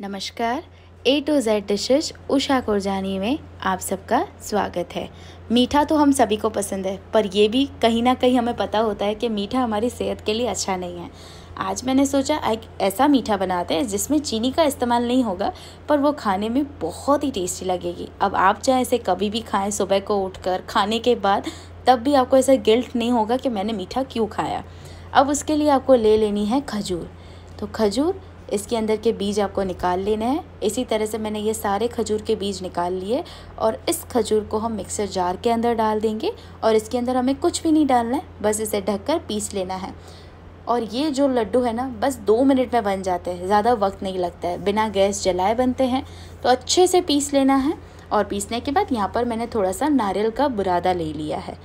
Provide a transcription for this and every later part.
नमस्कार A to Z dishes Usha Kurjani में आप सबका स्वागत है मीठा तो हम सभी को पसंद है पर यह भी कहीं ना कहीं हमें पता होता है कि मीठा हमारी सेहत के लिए अच्छा नहीं है आज मैंने सोचा एक ऐसा मीठा बनाते हैं जिसमें चीनी का इस्तेमाल नहीं होगा पर वो खाने में बहुत ही टेस्टी लगेगी अब आप चाहे इसे कभी भी खाएं सुबह को उठकर खाने के बाद तब भी आपको ऐसा गिल्ट नहीं होगा कि मैंने मीठा क्यों खाया अब उसके लिए आपको ले लेनी है खजूर तो खजूर इसके अंदर के बीज आपको निकाल लेने हैं इसी तरह से मैंने ये सारे खजूर के बीज निकाल लिए और इस खजूर को हम मिक्सर जार के अंदर डाल देंगे और इसके अंदर हमें कुछ भी नहीं डालना है बस इसे ढककर पीस लेना है और ये जो लड्डू है ना बस दो मिनट में बन जाते हैं ज़्यादा वक्त नहीं लगता है बिना गैस जलाए बनते हैं तो अच्छे से पीस लेना है और पीसने के बाद यहाँ पर मैंने थोड़ा सा नारियल का बुरादा ले लिया है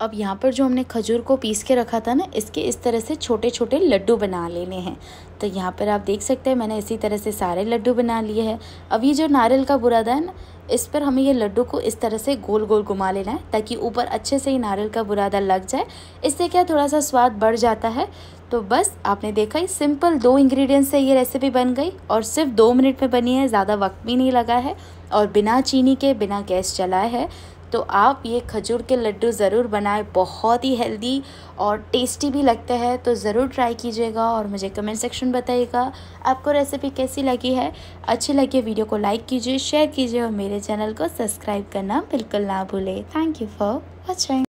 अब यहाँ पर जो हमने खजूर को पीस के रखा था ना इसके इस तरह से छोटे छोटे लड्डू बना लेने हैं तो यहाँ पर आप देख सकते हैं मैंने इसी तरह से सारे लड्डू बना लिए हैं अब ये जो नारियल का बुरादा है ना इस पर हमें ये लड्डू को इस तरह से गोल गोल घुमा लेना है ताकि ऊपर अच्छे से ही नारियल का बुरादा लग जाए इससे क्या थोड़ा सा स्वाद बढ़ जाता है तो बस आपने देखा ही सिंपल दो इंग्रेडिएंट्स से ये रेसिपी बन गई और सिर्फ दो मिनट में बनी है ज़्यादा वक्त भी नहीं लगा है और बिना चीनी के बिना गैस चलाए है तो आप ये खजूर के लड्डू ज़रूर बनाएं बहुत ही हेल्दी और टेस्टी भी लगते हैं तो ज़रूर ट्राई कीजिएगा और मुझे कमेंट सेक्शन बताइएगा आपको रेसिपी कैसी लगी है अच्छी लगी वीडियो को लाइक कीजिए शेयर कीजिए और मेरे चैनल को सब्सक्राइब करना बिल्कुल ना भूलें थैंक यू फॉर वॉचिंग